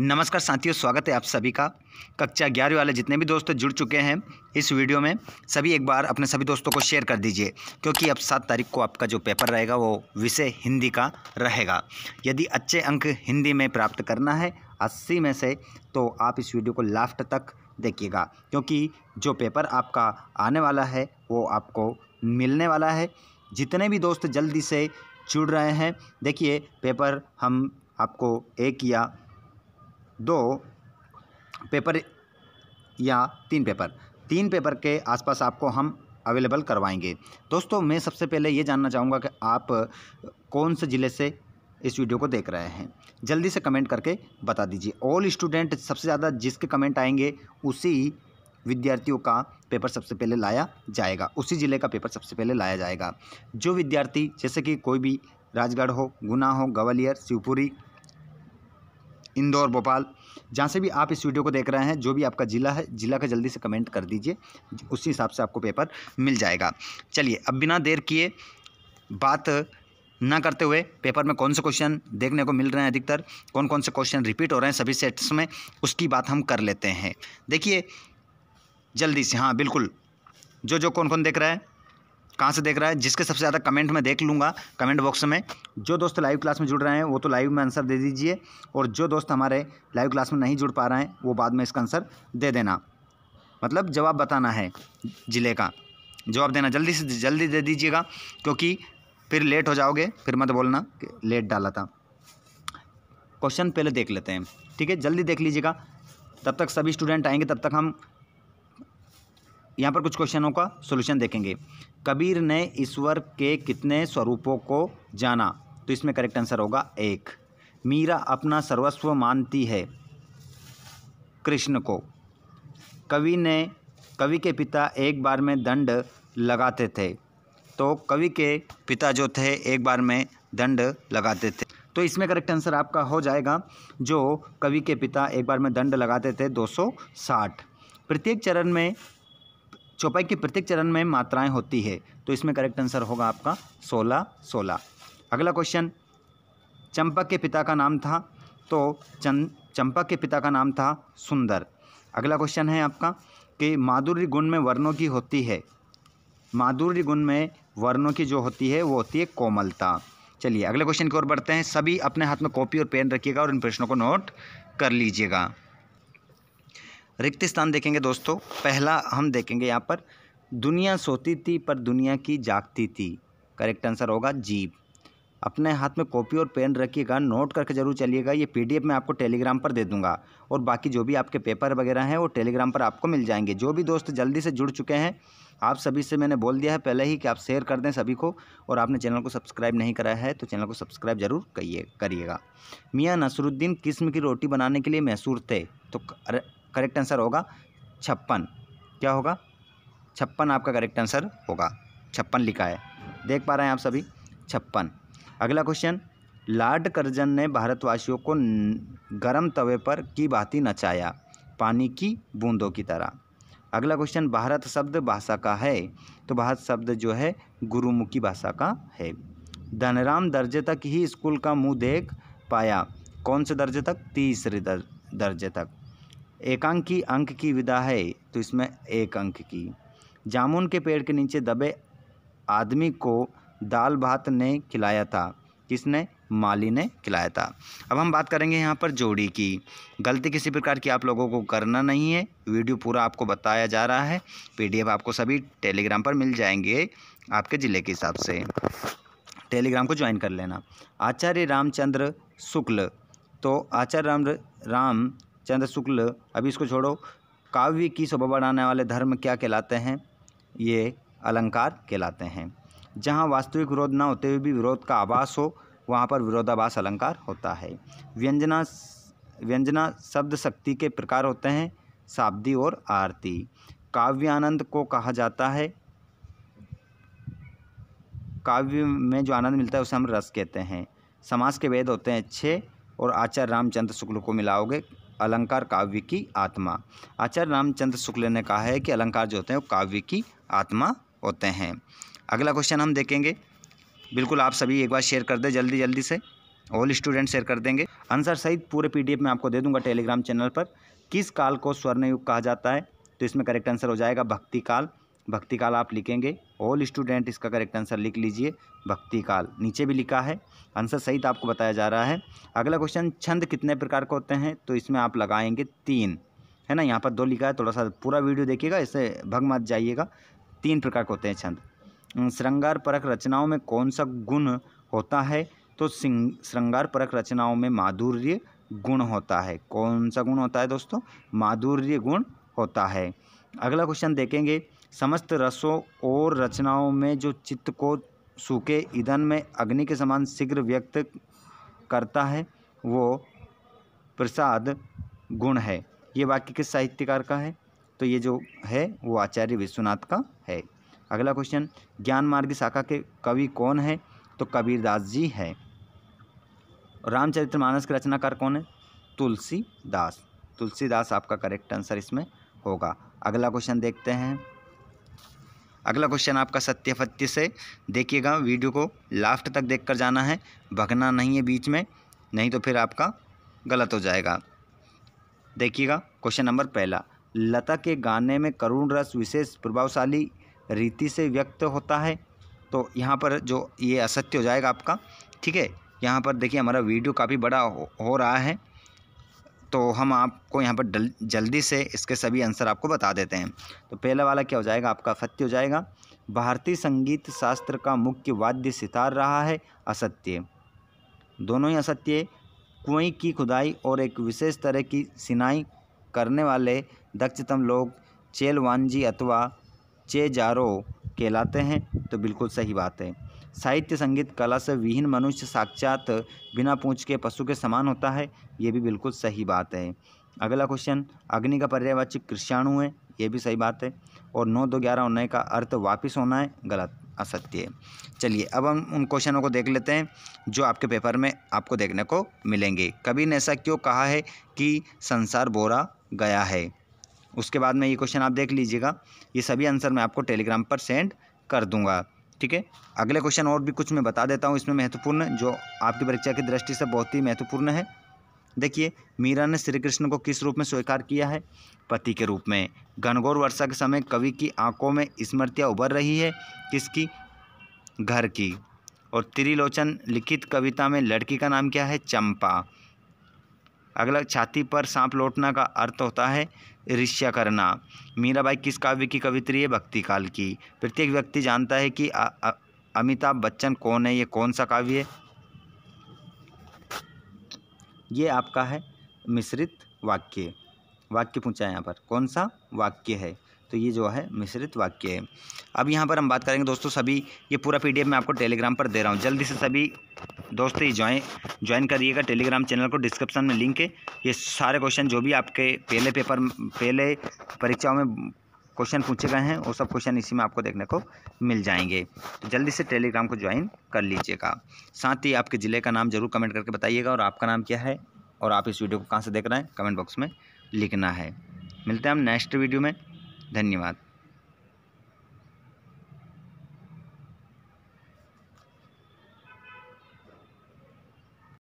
नमस्कार साथियों स्वागत है आप सभी का कक्षा ग्यारहवीं वाले जितने भी दोस्त जुड़ चुके हैं इस वीडियो में सभी एक बार अपने सभी दोस्तों को शेयर कर दीजिए क्योंकि अब सात तारीख को आपका जो पेपर रहेगा वो विषय हिंदी का रहेगा यदि अच्छे अंक हिंदी में प्राप्त करना है अस्सी में से तो आप इस वीडियो को लास्ट तक देखिएगा क्योंकि जो पेपर आपका आने वाला है वो आपको मिलने वाला है जितने भी दोस्त जल्दी से जुड़ रहे हैं देखिए पेपर हम आपको एक या दो पेपर या तीन पेपर तीन पेपर के आसपास आपको हम अवेलेबल करवाएंगे दोस्तों मैं सबसे पहले ये जानना चाहूँगा कि आप कौन से ज़िले से इस वीडियो को देख रहे हैं जल्दी से कमेंट करके बता दीजिए ऑल स्टूडेंट सबसे ज़्यादा जिसके कमेंट आएंगे उसी विद्यार्थियों का पेपर सबसे पहले लाया जाएगा उसी ज़िले का पेपर सबसे पहले लाया जाएगा जो विद्यार्थी जैसे कि कोई भी राजगढ़ हो गुना हो ग्वालियर शिवपुरी इंदौर भोपाल जहाँ से भी आप इस वीडियो को देख रहे हैं जो भी आपका ज़िला है ज़िला का जल्दी से कमेंट कर दीजिए उसी हिसाब से आपको पेपर मिल जाएगा चलिए अब बिना देर किए बात ना करते हुए पेपर में कौन से क्वेश्चन देखने को मिल रहे हैं अधिकतर कौन कौन से क्वेश्चन रिपीट हो रहे हैं सभी सेट्स में उसकी बात हम कर लेते हैं देखिए जल्दी से हाँ बिल्कुल जो जो कौन कौन देख रहा है कहाँ से देख रहा है जिसके सबसे ज़्यादा कमेंट में देख लूँगा कमेंट बॉक्स में जो दोस्त लाइव क्लास में जुड़ रहे हैं वो तो लाइव में आंसर दे दीजिए और जो दोस्त हमारे लाइव क्लास में नहीं जुड़ पा रहे हैं वो बाद में इसका आंसर दे देना मतलब जवाब बताना है ज़िले का जवाब देना जल्दी से जल्दी दे दीजिएगा क्योंकि फिर लेट हो जाओगे फिर मत बोलना लेट डाला था क्वेश्चन पहले देख लेते हैं ठीक है जल्दी देख लीजिएगा तब तक सभी स्टूडेंट आएंगे तब तक हम यहाँ पर कुछ क्वेश्चनों का सोल्यूशन देखेंगे कबीर ने ईश्वर के कितने स्वरूपों को जाना तो इसमें करेक्ट आंसर होगा एक मीरा अपना सर्वस्व मानती है कृष्ण को कवि ने कवि के पिता एक बार में दंड लगाते थे तो कवि के पिता जो थे एक बार में दंड लगाते थे तो इसमें करेक्ट आंसर आपका हो जाएगा जो कवि के पिता एक बार में दंड लगाते थे 260 प्रत्येक चरण में चौपाई के प्रत्येक चरण में मात्राएं होती है तो इसमें करेक्ट आंसर होगा आपका सोलह सोलह अगला क्वेश्चन चंपक के पिता का नाम था तो चं चंपक के पिता का नाम था सुंदर अगला क्वेश्चन है आपका कि माधुर्य गुण में वर्णों की होती है माधुर्य गुण में वर्णों की जो होती है वो होती है कोमलता चलिए अगले क्वेश्चन की ओर बढ़ते हैं सभी अपने हाथ में कॉपी और पेन रखिएगा और इन प्रश्नों को नोट कर लीजिएगा रिक्त स्थान देखेंगे दोस्तों पहला हम देखेंगे यहाँ पर दुनिया सोती थी पर दुनिया की जागती थी करेक्ट आंसर होगा जीप अपने हाथ में कॉपी और पेन रखिएगा नोट करके जरूर चलिएगा ये पीडीएफ मैं आपको टेलीग्राम पर दे दूंगा और बाकी जो भी आपके पेपर वगैरह हैं वो टेलीग्राम पर आपको मिल जाएंगे जो भी दोस्त जल्दी से जुड़ चुके हैं आप सभी से मैंने बोल दिया है पहले ही कि आप शेयर कर दें सभी को और आपने चैनल को सब्सक्राइब नहीं कराया है तो चैनल को सब्सक्राइब जरूर करिए करिएगा मियाँ नसरुद्दीन किस्म की रोटी बनाने के लिए मशहूर थे तो करेक्ट आंसर होगा छप्पन क्या होगा छप्पन आपका करेक्ट आंसर होगा छप्पन लिखा है देख पा रहे हैं आप सभी छप्पन अगला क्वेश्चन लार्ड कर्जन ने भारतवासियों को गर्म तवे पर की भांति नचाया पानी की बूंदों की तरह अगला क्वेश्चन भारत शब्द भाषा का है तो भारत शब्द जो है गुरुमुखी भाषा का है धनराम दर्जे तक ही स्कूल का मुंह देख पाया कौन से दर्जे तक तीसरे दर्जे तक एकांकी अंक की विधा है तो इसमें एक अंक की जामुन के पेड़ के नीचे दबे आदमी को दाल भात ने खिलाया था किसने माली ने खिलाया था अब हम बात करेंगे यहाँ पर जोड़ी की गलती किसी प्रकार की आप लोगों को करना नहीं है वीडियो पूरा आपको बताया जा रहा है पीडीएफ आपको सभी टेलीग्राम पर मिल जाएंगे आपके ज़िले के हिसाब से टेलीग्राम को ज्वाइन कर लेना आचार्य रामचंद्र शुक्ल तो आचार्य राम राम चंद्र शुक्ल अभी इसको छोड़ो काव्य की शोभा बढ़ाने वाले धर्म क्या कहलाते हैं ये अलंकार कहलाते हैं जहाँ वास्तविक विरोध ना होते हुए भी विरोध का आभास हो वहाँ पर विरोधाभास अलंकार होता है व्यंजना व्यंजना शब्द शक्ति के प्रकार होते हैं शाब्दी और आरती काव्यानंद को कहा जाता है काव्य में जो आनंद मिलता है उसे हम रस कहते हैं समाज के वेद होते हैं अच्छे और आचार्य रामचंद्र शुक्ल को मिलाओगे अलंकार काव्य की आत्मा आचार्य रामचंद्र शुक्ल ने कहा है कि अलंकार जो होते हैं वो काव्य की आत्मा होते हैं अगला क्वेश्चन हम देखेंगे बिल्कुल आप सभी एक बार शेयर कर दें जल्दी जल्दी से ऑल स्टूडेंट शेयर कर देंगे आंसर सहित पूरे पीडीएफ में आपको दे दूंगा टेलीग्राम चैनल पर किस काल को स्वर्णयुग कहा जाता है तो इसमें करेक्ट आंसर हो जाएगा भक्ति काल भक्ति काल आप लिखेंगे ऑल स्टूडेंट इसका करेक्ट आंसर लिख लीजिए भक्ति काल नीचे भी लिखा है आंसर सही तो आपको बताया जा रहा है अगला क्वेश्चन छंद कितने प्रकार के होते हैं तो इसमें आप लगाएंगे तीन है ना यहाँ पर दो लिखा है थोड़ा सा पूरा वीडियो देखिएगा इससे भग मत जाइएगा तीन प्रकार के होते हैं छंद श्रृंगार परक रचनाओं में कौन सा गुण होता है तो श्रृंगार परक रचनाओं में माधुर्य गुण होता है कौन सा गुण होता है दोस्तों माधुर्य गुण होता है अगला क्वेश्चन देखेंगे समस्त रसों और रचनाओं में जो चित्त को सूखे ईंधन में अग्नि के समान शीघ्र व्यक्त करता है वो प्रसाद गुण है ये वाक्य किस साहित्यकार का है तो ये जो है वो आचार्य विश्वनाथ का है अगला क्वेश्चन ज्ञान मार्ग शाखा के कवि कौन है तो कबीरदास जी है रामचरितमानस के रचनाकार कौन है तुलसीदास तुलसीदास आपका करेक्ट आंसर इसमें होगा अगला क्वेश्चन देखते हैं अगला क्वेश्चन आपका सत्य फत्य से देखिएगा वीडियो को लास्ट तक देख कर जाना है भगना नहीं है बीच में नहीं तो फिर आपका गलत हो जाएगा देखिएगा क्वेश्चन नंबर पहला लता के गाने में करुण रस विशेष प्रभावशाली रीति से व्यक्त होता है तो यहाँ पर जो ये असत्य हो जाएगा आपका ठीक है यहाँ पर देखिए हमारा वीडियो काफ़ी बड़ा हो, हो रहा है तो हम आपको यहाँ पर जल्दी से इसके सभी आंसर आपको बता देते हैं तो पहला वाला क्या हो जाएगा आपका सत्य हो जाएगा भारतीय संगीत शास्त्र का मुख्य वाद्य सितार रहा है असत्य दोनों ही असत्य कुएं की खुदाई और एक विशेष तरह की सिनाई करने वाले दक्षतम लोग चेलवानजी अथवा चेजारो कहलाते हैं तो बिल्कुल सही बात है साहित्य संगीत कला से विहीन मनुष्य साक्षात बिना पूछ के पशु के समान होता है ये भी बिल्कुल सही बात है अगला क्वेश्चन अग्नि का पर्यायवाची कृषाणु है ये भी सही बात है और नौ दो ग्यारह उन्नीस का अर्थ वापिस होना है गलत असत्य है चलिए अब हम उन क्वेश्चनों को देख लेते हैं जो आपके पेपर में आपको देखने को मिलेंगे कभी ने ऐसा क्यों कहा है कि संसार बोरा गया है उसके बाद में ये क्वेश्चन आप देख लीजिएगा ये सभी आंसर मैं आपको टेलीग्राम पर सेंड कर दूंगा ठीक है अगले क्वेश्चन और भी कुछ मैं बता देता हूँ इसमें महत्वपूर्ण जो आपकी परीक्षा की दृष्टि से बहुत ही महत्वपूर्ण है देखिए मीरा ने श्री कृष्ण को किस रूप में स्वीकार किया है पति के रूप में घनघोर वर्षा के समय कवि की आंखों में स्मृतियाँ उभर रही है किसकी घर की और त्रिलोचन लिखित कविता में लड़की का नाम क्या है चंपा अगला छाती पर सांप लौटना का अर्थ होता है ऋष्या करना मीराबाई किस काव्य की कवित्री है भक्ति काल की प्रत्येक व्यक्ति जानता है कि अमिताभ बच्चन कौन है ये कौन सा काव्य है ये आपका है मिश्रित वाक्य वाक्य पूछा है यहाँ पर कौन सा वाक्य है तो ये जो है मिश्रित वाक्य है अब यहाँ पर हम बात करेंगे दोस्तों सभी ये पूरा पीडीएफ मैं आपको टेलीग्राम पर दे रहा हूँ जल्दी से सभी दोस्तों ये ज्वाइन ज्वाइन करिएगा टेलीग्राम चैनल को डिस्क्रिप्शन में लिंक है ये सारे क्वेश्चन जो भी आपके पहले पेपर पहले परीक्षाओं में क्वेश्चन पूछे गए हैं वो सब क्वेश्चन इसी में आपको देखने को मिल जाएंगे तो जल्दी से टेलीग्राम को ज्वाइन कर लीजिएगा साथ ही आपके ज़िले का नाम जरूर कमेंट करके बताइएगा और आपका नाम क्या है और आप इस वीडियो को कहाँ से देख रहे हैं कमेंट बॉक्स में लिखना है मिलते हैं हम नेक्स्ट वीडियो में धन्यवाद